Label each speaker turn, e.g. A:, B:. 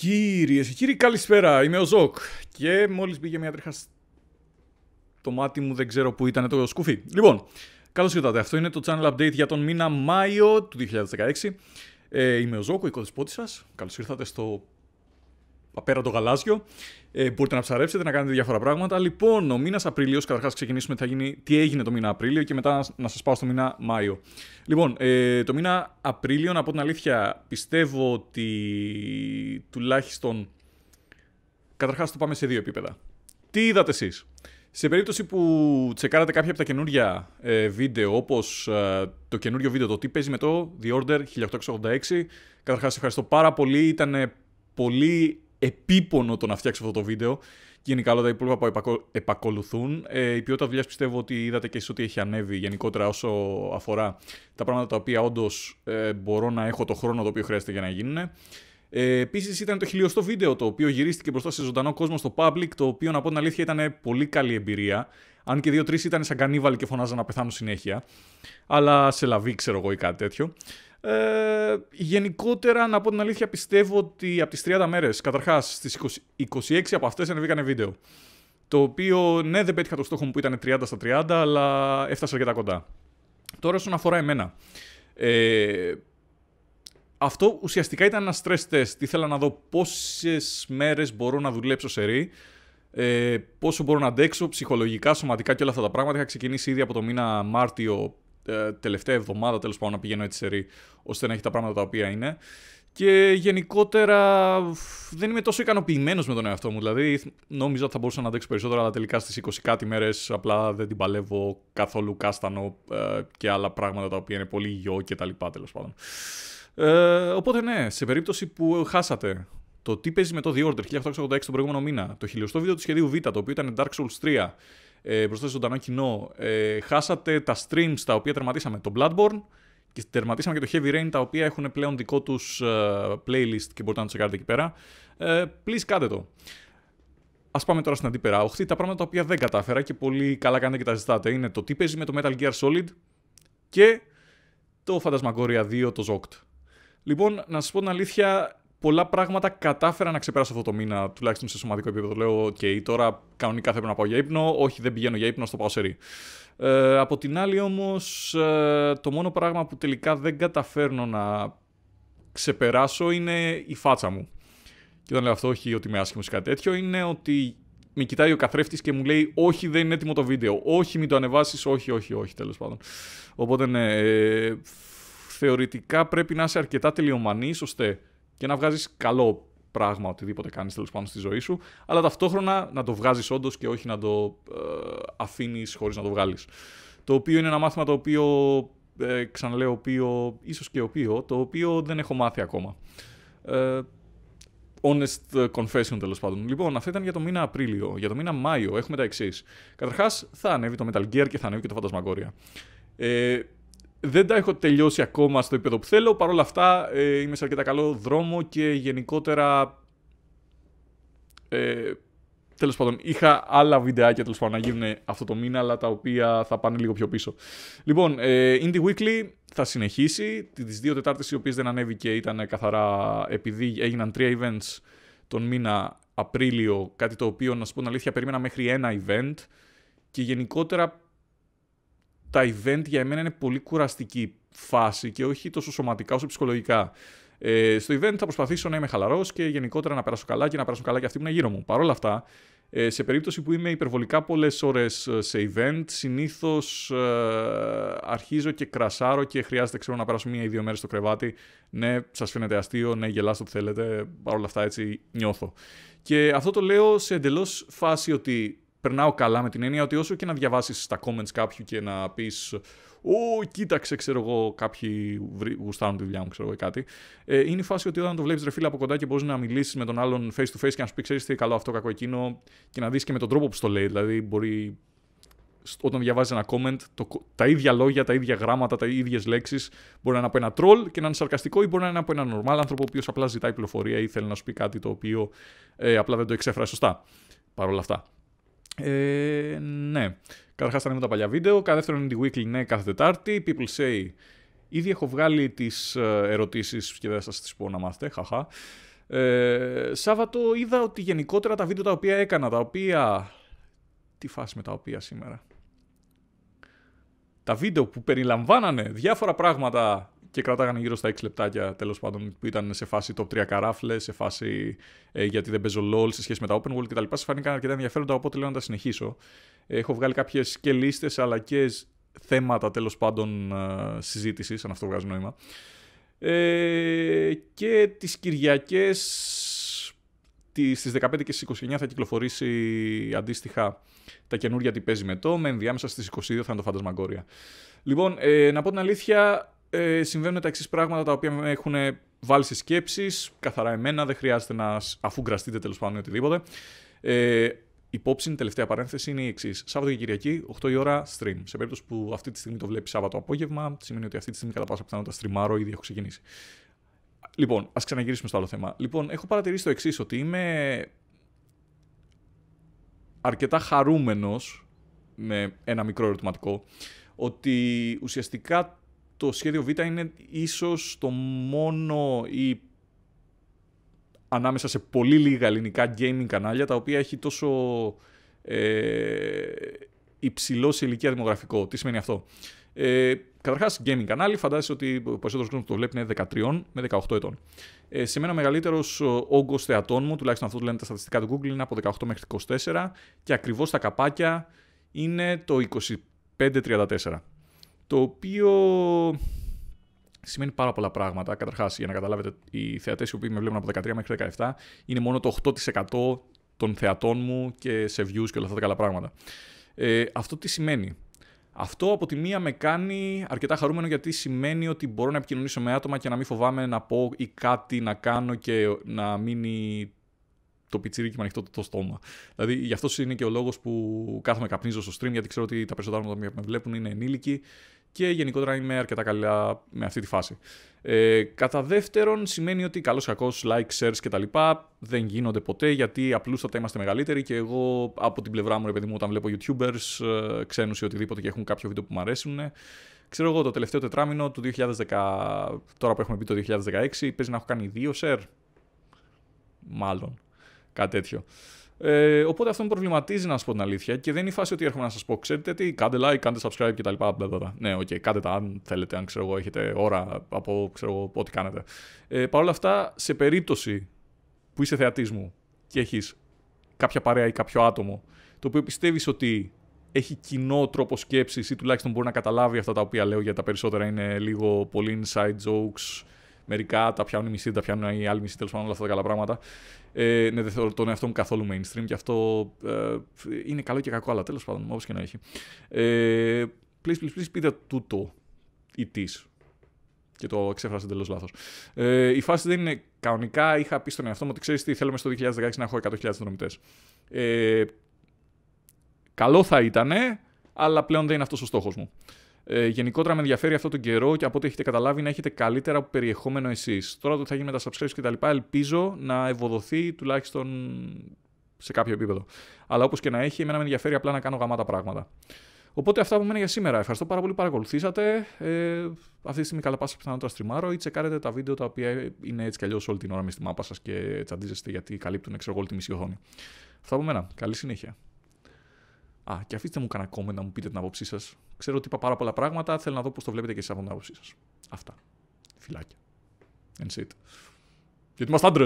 A: Κυρίες και κύριοι, καλησπέρα. Είμαι ο Ζοκ. Και μόλις μπήκε μια τρίχα στο μάτι μου, δεν ξέρω που ήταν το σκουφί. Λοιπόν, καλώς ήρθατε. Αυτό είναι το channel update για τον μήνα Μάιο του 2016. Ε, είμαι ο Ζοκ, ο οικοδεσπότης σας. Καλώς ήρθατε στο το γαλάζιο. Ε, μπορείτε να ψαρέψετε, να κάνετε διάφορα πράγματα. Λοιπόν, ο μήνας Απρίλιο, καταρχάς ξεκινήσουμε τι, τι έγινε το μήνα Απρίλιο και μετά να σας πάω στο μήνα Μάιο. Λοιπόν, ε, το μήνα Απρίλιο, να πω την αλήθεια, πιστεύω ότι τουλάχιστον. Καταρχάς το πάμε σε δύο επίπεδα. Τι είδατε εσείς. Σε περίπτωση που τσεκάρατε κάποια από τα καινούργια ε, βίντεο, όπως ε, το καινούριο βίντεο, το τι παίζει με το The Order 1886, καταρχάς ευχαριστώ πάρα πολύ. Ήταν πολύ επίπονο το να φτιάξω αυτό το βίντεο. Και είναι καλό τα υπόλοιπα που επακολουθούν. Ε, η ποιότητα δουλειάς πιστεύω ότι είδατε και εσείς ότι έχει ανέβει γενικότερα όσο αφορά τα πράγματα τα οποία όντως ε, μπορώ να έχω το χρόνο το οποίο χρειάζεται για να γίνουν. Ε, Επίσης ήταν το χιλιοστό βίντεο το οποίο γυρίστηκε μπροστά σε ζωντανό κόσμο στο public, το οποίο να πω την αλήθεια ήταν πολύ καλή εμπειρία. Αν και δύο-τρει ήταν σαν κανίβαλοι και φωνάζαν να πεθάνουν συνέχεια. Αλλά σε λαβή, ξέρω εγώ ή κάτι τέτοιο. Ε, γενικότερα, να πω την αλήθεια, πιστεύω ότι από τις 30 μέρες, καταρχάς στις 26 από αυτές ανεβήκανε βίντεο. Το οποίο, ναι, δεν πέτυχα το στόχο μου που ήταν 30 στα 30, αλλά έφτασα αρκετά κοντά. Τώρα, όσον αφορά εμένα, ε, αυτό ουσιαστικά ήταν ένα stress test. Ήθελα να δω πόσες μέρες μπορώ να δουλέψω σε ρη ε, πόσο μπορώ να αντέξω ψυχολογικά, σωματικά και όλα αυτά τα πράγματα. Είχα ξεκινήσει ήδη από το μήνα Μάρτιο ε, τελευταία εβδομάδα τέλος πάντων να πηγαίνω έτσι σε ρί, ώστε να έχει τα πράγματα τα οποία είναι. Και γενικότερα δεν είμαι τόσο ικανοποιημένος με τον εαυτό μου. Δηλαδή, νόμιζα ότι θα μπορούσα να αντέξω περισσότερο, αλλά τελικά στις 20 κάτι μέρες απλά δεν την παλεύω καθόλου κάστανο ε, και άλλα πράγματα τα οποία είναι πολύ γιο και τα λοιπά τέλος πάντων. Ε, οπότε ναι, σε περίπτωση που χάσατε το τι παίζει με το The Order 1886 τον προηγούμενο μήνα, το χιλιοστό βίντεο του σχεδίου Β, το οποίο ήταν Dark Souls 3, ε, μπροστά στο ζωντανό κοινό. Ε, χάσατε τα streams τα οποία τερματίσαμε, το Bloodborne και τερματίσαμε και το Heavy Rain τα οποία έχουν πλέον δικό τους ε, playlist και μπορείτε να το τσεκάρετε εκεί πέρα. Ε, please κάντε το. Ας πάμε τώρα στην αντίπερα. Οχθή, τα πράγματα τα οποία δεν κατάφερα και πολύ καλά κάνετε και τα ζητάτε είναι το τι παίζει με το Metal Gear Solid και το Phantasmagoria 2, το Zoct. Λοιπόν, να σας πω την αλήθεια, πολλά πράγματα κατάφερα να ξεπεράσω αυτό το μήνα, τουλάχιστον σε σωματικό επίπεδο. Λέω, OK, τώρα κανονικά θα έπρεπε να πάω για ύπνο. Όχι, δεν πηγαίνω για ύπνο, στο πάω σε ρί. Ε, από την άλλη όμως, ε, το μόνο πράγμα που τελικά δεν καταφέρνω να ξεπεράσω είναι η φάτσα μου. Και όταν λέω αυτό, όχι ότι είμαι άσχημος ή κάτι τέτοιο, είναι ότι με κοιτάει ο καθρέφτης και μου λέει: Όχι, δεν είναι έτοιμο το βίντεο. Όχι, μην το ανεβάσεις. Όχι, όχι, όχι, τέλος πάντων. Οπότε ναι, ε, θεωρητικά πρέπει να είσαι αρκετά τελειομανής ώστε και να βγάζεις καλό πράγμα, οτιδήποτε κάνεις τέλος πάντων στη ζωή σου, αλλά ταυτόχρονα να το βγάζεις όντως και όχι να το ε, αφήνεις χωρίς να το βγάλεις. Το οποίο είναι ένα μάθημα το οποίο ε, ξαναλέω οποίο, ίσως και οποίο, το οποίο δεν έχω μάθει ακόμα. Ε, honest confession τέλος πάντων. Λοιπόν, αυτό ήταν για το μήνα Απρίλιο. Για το μήνα Μάιο έχουμε τα εξής. Καταρχάς, θα ανέβει το Metal Gear και θα ανέβει και το Fantasmagoria. Δεν τα έχω τελειώσει ακόμα στο επίπεδο που θέλω. Παρ' όλα αυτά ε, είμαι σε αρκετά καλό δρόμο και γενικότερα. Ε, τέλος πάντων, είχα άλλα βιντεάκια τέλος πάντων, να γίνουν αυτό το μήνα, αλλά τα οποία θα πάνε λίγο πιο πίσω. Λοιπόν, ε, Indie Weekly θα συνεχίσει. Τι δύο Τετάρτες, οι οποίες δεν ανέβηκε, ήταν καθαρά επειδή έγιναν τρία events τον μήνα Απρίλιο. Κάτι το οποίο, να σου πω την αλήθεια, περίμενα μέχρι ένα event. Και γενικότερα τα event για μένα είναι πολύ κουραστική φάση και όχι τόσο σωματικά όσο ψυχολογικά. Ε, στο event θα προσπαθήσω να είμαι χαλαρός και γενικότερα να περάσω καλά και να περάσουν καλά και αυτοί που είναι γύρω μου. Παρ' όλα αυτά, ε, σε περίπτωση που είμαι υπερβολικά πολλές ώρες ε, σε event, συνήθως ε, αρχίζω και κρασάρω και χρειάζεται ξέρω, να περάσω μία ή δύο μέρες στο κρεβάτι. Ναι, σας φαίνεται αστείο, ναι, γελάστε ό,τι θέλετε. Παρ' όλα αυτά, έτσι νιώθω. Και αυτό το λέω σε εντελώς φάση ότι περνάω καλά με την έννοια ότι όσο και να διαβάσεις τα comments κάποιου και να πεις. Ω, κοίταξε, ξέρω εγώ, κάποιοι γουστάρουν τη δουλειά μου, ξέρω εγώ κάτι. Ε, είναι η φάση ότι όταν το βλέπεις ρε από κοντά και μπορείς να μιλήσεις με τον άλλον face to face και να σου πει, ξέρεις τι καλό αυτό, κακό εκείνο, και να δεις και με τον τρόπο που το λέει. Δηλαδή, μπορεί όταν διαβάζεις ένα comment, το, τα ίδια λόγια, τα ίδια γράμματα, τα ίδιες λέξεις μπορεί να είναι από ένα troll και να είναι σαρκαστικό ή μπορεί να είναι από έναν normal άνθρωπο ο οποίος απλά ζητάει πληροφορία ή θέλει να σου πει κάτι το οποίο ε, απλά δεν το εξέφρασε σωστά. Παρ' όλα αυτά. Ε, ναι. Καταρχάς θα με τα παλιά βίντεο. Κατά δεύτερον είναι τη weekly, ναι, κάθε Τετάρτη. People say. Ήδη έχω βγάλει τις ε, ερωτήσεις και δεν σας τις πω να μάθετε. Χαχά. Ε, Σάββατο είδα ότι γενικότερα τα βίντεο τα οποία έκανα, τα οποία. Τι φάση με τα οποία σήμερα. Τα βίντεο που περιλαμβάνανε διάφορα πράγματα και κρατάγανε γύρω στα 6 λεπτάκια τέλος πάντων που ήταν σε φάση top 3 καράφλε, σε φάση ε, γιατί δεν παίζω LOL σε σχέση με τα open world κτλ. Σε φάνηκαν αρκετά ενδιαφέροντα, οπότε λέω να τα συνεχίσω. Ε, έχω βγάλει κάποιες και λίστες αλλά και θέματα τέλος πάντων ε, συζήτησης, αν αυτό βγάζει νόημα. Ε, και τις Κυριακές στις 15 και στις 29 θα κυκλοφορήσει αντίστοιχα τα καινούργια τι παίζει με το, με ενδιάμεσα στις 22 θα είναι το Φαντασμαγκόρια. Λοιπόν, ε, να πω την αλήθεια, ε, συμβαίνουν τα εξής πράγματα τα οποία με έχουν βάλει σε σκέψεις. Καθαρά εμένα, δεν χρειάζεται να. αφού γκραστείτε τέλος πάντων ή οτιδήποτε. Ε, Υπόψη, τελευταία παρένθεση είναι η εξής. Σάββατο και Κυριακή, 8 η ώρα, stream. Σε περίπτωση που αυτή τη στιγμή το βλέπεις Σάββατο απόγευμα, σημαίνει ότι αυτή τη στιγμή κατά πάσα πιθανότητα streamάρω, ήδη έχω ξεκινήσει. Λοιπόν, ας ξαναγυρίσουμε στο άλλο θέμα. Λοιπόν, έχω παρατηρήσει το εξής, ότι είμαι αρκετά χαρούμενος με ένα μικρό ερωτηματικό ότι ουσιαστικά το σχέδιο Β είναι ίσως το μόνο ή ανάμεσα σε πολύ λίγα ελληνικά gaming κανάλια τα οποία έχει τόσο ε, υψηλό σε ηλικία δημογραφικό. Τι σημαίνει αυτό. Ε, Καταρχάς, gaming κανάλι, φαντάζεσαι ότι ο περισσότερος κόσμος που το βλέπει είναι 13 με 18 ετών. Ε, σε μένα ο μεγαλύτερος όγκος θεατών μου, τουλάχιστον αυτό το λένε τα στατιστικά του Google, είναι από 18 μέχρι 24 και ακριβώς τα καπάκια είναι το 25-34 το οποίο σημαίνει πάρα πολλά πράγματα. Καταρχάς, για να καταλάβετε, οι θεατές οι οποίοι με βλέπουν από 13 μέχρι 17 είναι μόνο το 8% των θεατών μου και σε views και όλα αυτά τα καλά πράγματα. Ε, αυτό τι σημαίνει. Αυτό από τη μία με κάνει αρκετά χαρούμενο γιατί σημαίνει ότι μπορώ να επικοινωνήσω με άτομα και να μην φοβάμαι να πω ή κάτι να κάνω και να μείνει το πιτσίρικι με ανοιχτό το στόμα. Δηλαδή, γι' αυτός είναι και ο λόγος που κάθομαι καπνίζω στο stream, γιατί ξέρω ότι τα περισσότερα άτομα που με βλέπουν είναι ενήλικοι και γενικότερα είμαι αρκετά καλά με αυτή τη φάση. Ε, κατά δεύτερον, σημαίνει ότι ή κακό, like, shares κτλ. δεν γίνονται ποτέ γιατί απλούστατα είμαστε μεγαλύτεροι και εγώ από την πλευρά μου, επειδή μου, όταν βλέπω YouTubers, ε, ή οτιδήποτε και έχουν κάποιο βίντεο που μου αρέσουν, ε, ξέρω εγώ το τελευταίο τετράμινο του 2010, τώρα που έχουμε μπει το 2016, παίζει να έχω κάνει δύο share. Μάλλον. Κάτι τέτοιο. Ε, οπότε αυτό με προβληματίζει να σα πω την αλήθεια και δεν είναι η φάση ότι έρχομαι να σας πω: Ξέρετε τι, κάντε like, κάντε subscribe κτλ. Ναι, οκ, okay, κάντε τα αν θέλετε, αν ξέρω εγώ, έχετε ώρα από ξέρω εγώ, ό,τι κάνετε. Ε, Παρ' όλα αυτά, σε περίπτωση που είσαι θεατής μου και έχεις κάποια παρέα ή κάποιο άτομο το οποίο πιστεύεις ότι έχει κοινό τρόπο σκέψης ή τουλάχιστον μπορεί να καταλάβει αυτά τα οποία λέω γιατί τα περισσότερα είναι λίγο πολύ inside jokes Μερικά τα πιάνουν οι μισοί, τα πιάνουν οι άλλοι μισοί, τέλος πάντων όλα αυτά τα καλά πράγματα. Ε, ναι, δεν θεωρώ τον εαυτό μου καθόλου mainstream και αυτό ε, είναι καλό και κακό, αλλά τέλος πάντων, όπως και να έχει. Ε, please, please, please, πείτε τούτο ή τη. Και το εξέφρασε εντελώς λάθος. Ε, η φάση δεν είναι κανονικά. Είχα πει στον εαυτό μου ότι ξέρεις τι θέλουμε στο 2016 να έχω 100.000 συνδρομητές. Ε, καλό θα ήταν, αλλά πλέον δεν είναι αυτός ο στόχος μου. Ε, γενικότερα με ενδιαφέρει αυτό τον καιρό και από ό,τι έχετε καταλάβει να έχετε καλύτερα περιεχόμενο εσείς. Τώρα το θα γίνει με τα subscribes κτλ. Ελπίζω να ευοδοθεί τουλάχιστον σε κάποιο επίπεδο. Αλλά όπως και να έχει, εμένα με ενδιαφέρει απλά να κάνω γαμάτα πράγματα. Οπότε αυτά από μένα για σήμερα. Ευχαριστώ πάρα πολύ που παρακολουθήσατε. Ε, αυτή τη στιγμή καλά πάσα πιθανότητα στριμάρω ή τσεκάρετε τα βίντεο τα οποία είναι έτσι κι αλλιώς όλη την ώρα μες στη μάπα σας και τσαντίζεστε γιατί καλύπτουν όλη τη μισή οθόνη. Αυτά από μένα. Καλή συνέχεια. Α, και αφήστε μου κανένα κόμμα να μου πείτε την άποψή σας. Ξέρω ότι είπα πάρα πολλά πράγματα. Θέλω να δω πώς το βλέπετε και εσεί από την άποψή σας. Αυτά. Φιλάκια. And shit. Γιατί είμαστε άντρες.